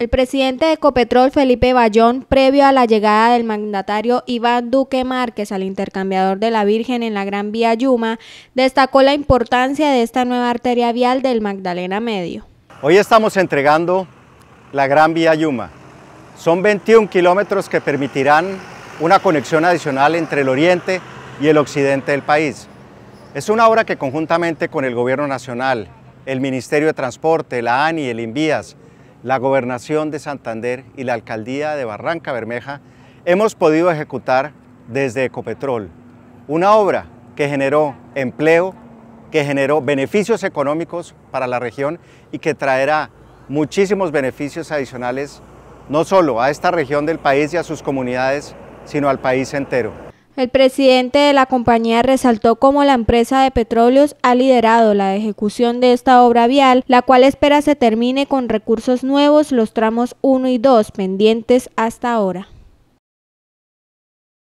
El presidente de Ecopetrol, Felipe Bayón, previo a la llegada del mandatario Iván Duque Márquez al intercambiador de la Virgen en la Gran Vía Yuma, destacó la importancia de esta nueva arteria vial del Magdalena Medio. Hoy estamos entregando la Gran Vía Yuma. Son 21 kilómetros que permitirán una conexión adicional entre el oriente y el occidente del país. Es una obra que conjuntamente con el Gobierno Nacional, el Ministerio de Transporte, la ANI, el INVIAS, la Gobernación de Santander y la Alcaldía de Barranca Bermeja hemos podido ejecutar desde Ecopetrol una obra que generó empleo, que generó beneficios económicos para la región y que traerá muchísimos beneficios adicionales no solo a esta región del país y a sus comunidades, sino al país entero. El presidente de la compañía resaltó cómo la empresa de petróleos ha liderado la ejecución de esta obra vial, la cual espera se termine con recursos nuevos los tramos 1 y 2 pendientes hasta ahora.